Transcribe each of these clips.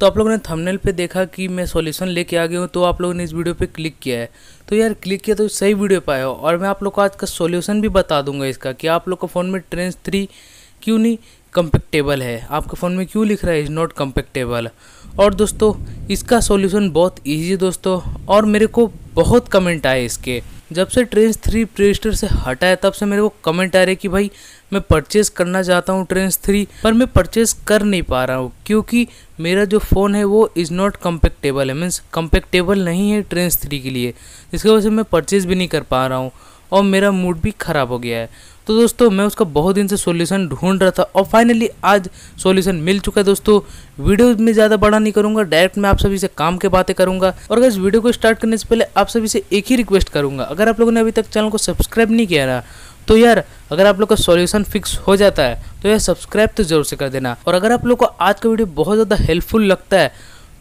तो आप लोगों ने थंबनेल पे देखा कि मैं सॉल्यूशन लेके आ गया हूँ तो आप लोगों ने इस वीडियो पे क्लिक किया है तो यार क्लिक किया तो सही वीडियो पाया हो और मैं आप लोग को आज का सॉल्यूशन भी बता दूंगा इसका कि आप लोग का फ़ोन में ट्रेंस थ्री क्यों नहीं कंपेक्टेबल है आपके फ़ोन में क्यों लिख रहा है इज़ नॉट कंपेक्टेबल और दोस्तों इसका सोल्यूशन बहुत ईजी दोस्तों और मेरे को बहुत कमेंट आए इसके जब से ट्रेन थ्री प्ले स्टोर से हटा है तब से मेरे को कमेंट आ रहे कि भाई मैं परचेस करना चाहता हूँ ट्रेन थ्री पर मैं परचेस कर नहीं पा रहा हूँ क्योंकि मेरा जो फ़ोन है वो इज़ नॉट कम्पेक्टेबल है मीन्स कम्पेक्टेबल नहीं है ट्रेन थ्री के लिए जिसकी वजह से मैं परचेज भी नहीं कर पा रहा हूँ और मेरा मूड भी ख़राब हो गया है तो दोस्तों मैं उसका बहुत दिन से सॉल्यूशन ढूंढ रहा था और फाइनली आज सॉल्यूशन मिल चुका है दोस्तों वीडियो में ज़्यादा बड़ा नहीं करूँगा डायरेक्ट मैं आप सभी से काम के बातें करूँगा और अगर इस वीडियो को स्टार्ट करने से पहले आप सभी से एक ही रिक्वेस्ट करूँगा अगर आप लोगों ने अभी तक चैनल को सब्सक्राइब नहीं किया ना तो यार अगर आप लोग का सॉल्यूशन फिक्स हो जाता है तो यार सब्सक्राइब तो जरूर से कर देना और अगर आप लोग को आज का वीडियो बहुत ज़्यादा हेल्पफुल लगता है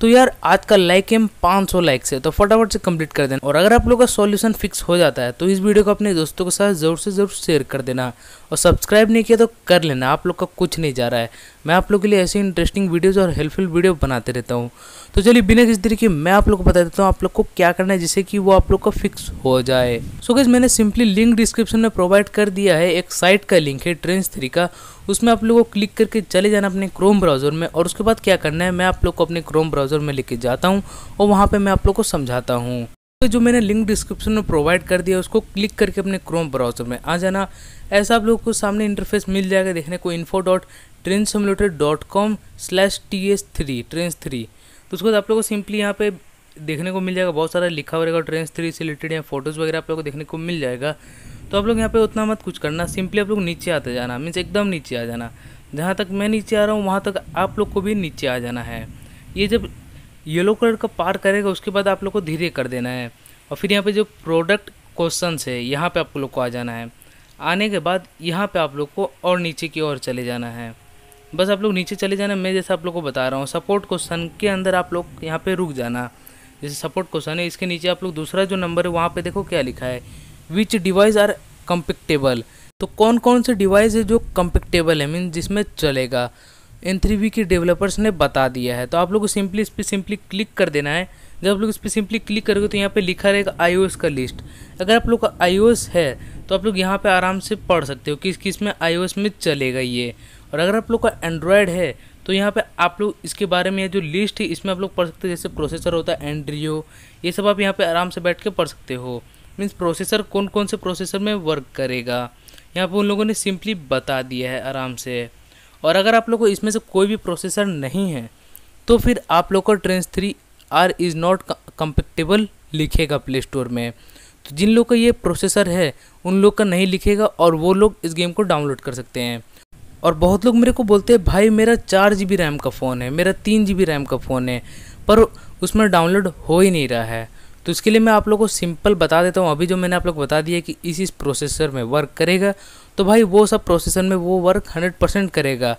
तो यार आज का लाइक एम 500 लाइक से तो फटाफट से कंप्लीट कर देना और अगर आप लोग का सॉल्यूशन फिक्स हो जाता है तो इस वीडियो को अपने दोस्तों के साथ ज़रूर से ज़रूर शेयर कर देना और सब्सक्राइब नहीं किया तो कर लेना आप लोग का कुछ नहीं जा रहा है मैं आप लोग के लिए ऐसे इंटरेस्टिंग वीडियोस और हेल्पफुल वीडियो बनाते रहता हूँ तो चलिए बिना किसी तरीके मैं आप लोग को बता देता हूँ आप लोग को क्या करना है जिससे कि वो आप लोग का फिक्स हो जाए सो गैस मैंने सिंपली लिंक डिस्क्रिप्शन में प्रोवाइड कर दिया है एक साइट का लिंक है ट्रेंस थ्री का उसमें आप लोग को क्लिक करके चले जाना अपने क्रोम ब्राउज़र में और उसके बाद क्या करना है मैं आप लोग को अपने क्रोम ब्राउज़र में लेके जाता हूँ और वहाँ पर मैं आप लोग को समझाता हूँ तो जो मैंने लिंक डिस्क्रिप्शन में प्रोवाइड कर दिया उसको क्लिक करके अपने क्रोम ब्राउज़र में आ जाना ऐसा आप लोग को सामने इंटरफेस मिल जाएगा देखने को info dot train simulator dot com slash T S three train three तो उसके बाद आप लोगों को सिंपली यहाँ पे देखने को मिल जाएगा बहुत सारा लिखा हुआ रहेगा ट्रेन थ्री से रिलेटेड या फोटोज़ वगैरह आप लोग को देखने को मिल जाएगा तो आप लोग यहाँ पे उतना मत कुछ करना सिंपली आप लोग नीचे आते जाना मीन्स एकदम नीचे आ जाना जहाँ तक मैं नीचे आ रहा हूँ वहाँ तक आप लोग को भी नीचे आ जाना है ये जब येलो कलर का पार करेगा उसके बाद आप लोग को धीरे कर देना है और फिर यहाँ पर जो प्रोडक्ट क्वेश्चन है यहाँ पर आप लोग को आ जाना है आने के बाद यहाँ पर आप लोग को और नीचे की ओर चले जाना है बस आप लोग नीचे चले जाना मैं जैसे आप लोग को बता रहा हूँ सपोर्ट क्वेश्चन के अंदर आप लोग यहाँ पर रुक जाना जैसे सपोर्ट क्वेश्चन है इसके नीचे आप लोग दूसरा जो नंबर है वहाँ पर देखो क्या लिखा है विच डिवाइस आर कंपेक्टेबल तो कौन कौन से डिवाइस है जो कंपेक्टेबल है मीन जिसमें चलेगा एन थ्री वी के डेवलपर्स ने बता दिया है तो आप लोग को सिंपली इस पर सिंपली क्लिक कर देना है जब आप लोग इस पर सिंपली क्लिक करोगे तो यहाँ पे लिखा रहेगा आई का लिस्ट अगर आप लोग का आई है तो आप लोग यहाँ पे आराम से पढ़ सकते हो किस किस में आई में चलेगा ये और अगर आप लोग का एंड्रॉयड है तो यहाँ पे आप लोग इसके बारे में जो लिस्ट है इसमें आप लोग पढ़ सकते हैं जैसे प्रोसेसर होता है एंड्रियो ये सब आप यहाँ पे आराम से बैठ के पढ़ सकते हो मीन्स प्रोसेसर कौन कौन से प्रोसेसर में वर्क करेगा यहाँ पे उन लोगों ने सिंपली बता दिया है आराम से और अगर आप लोग को इसमें से कोई भी प्रोसेसर नहीं है तो फिर आप लोग का trains three R is not compatible लिखेगा प्ले स्टोर में तो जिन लोग का ये प्रोसेसर है उन लोग का नहीं लिखेगा और वो लोग इस गेम को डाउनलोड कर सकते हैं और बहुत लोग मेरे को बोलते हैं भाई मेरा चार जी रैम का फ़ोन है मेरा तीन जी रैम का फ़ोन है पर उसमें डाउनलोड हो ही नहीं रहा है तो इसके लिए मैं आप लोग को सिंपल बता देता हूँ अभी जो मैंने आप लोग बता दिया कि इस इस प्रोसेसर में वर्क करेगा तो भाई वो सब प्रोसेसर में वो वर्क हंड्रेड परसेंट करेगा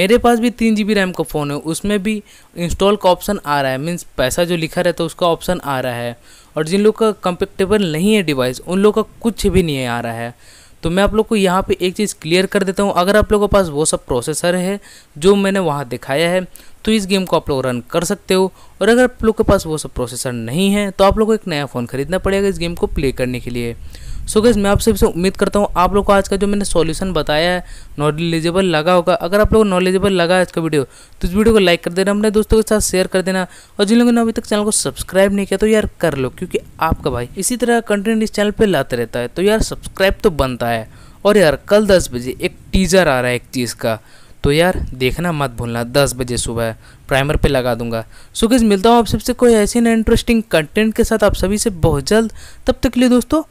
मेरे पास भी तीन जी रैम का फ़ोन है उसमें भी इंस्टॉल का ऑप्शन आ रहा है मीन्स पैसा जो लिखा रहता है उसका ऑप्शन आ रहा है और जिन लोग का कंपेटेबल नहीं है डिवाइस उन लोग का कुछ भी नहीं आ रहा है तो मैं आप लोग को यहाँ पे एक चीज़ क्लियर कर देता हूँ अगर आप लोगों के पास वो सब प्रोसेसर है जो मैंने वहाँ दिखाया है तो इस गेम को आप लोग रन कर सकते हो और अगर आप लोग के पास वो सब प्रोसेसर नहीं है तो आप लोग को एक नया फ़ोन खरीदना पड़ेगा इस गेम को प्ले करने के लिए सो गैस मैं आपसे सबसे उम्मीद करता हूँ आप लोग को आज का जो मैंने सॉल्यूशन बताया है नॉलेजेबल लगा होगा अगर आप लोग नॉलेजेबल लगा आज का वीडियो तो इस वीडियो को लाइक कर देना अपने दोस्तों के साथ शेयर कर देना और जिन लोगों ने अभी तक चैनल को सब्सक्राइब नहीं किया तो यार कर लो क्योंकि आपका भाई इसी तरह कंटेंट इस चैनल पर लाते रहता है तो यार सब्सक्राइब तो बनता है और यार कल दस बजे एक टीज़र आ रहा है एक चीज़ का तो यार देखना मत भूलना दस बजे सुबह प्राइमर पे लगा दूंगा सो मिलता हूँ आप सबसे कोई ऐसे ना इंटरेस्टिंग कंटेंट के साथ आप सभी से बहुत जल्द तब तक के लिए दोस्तों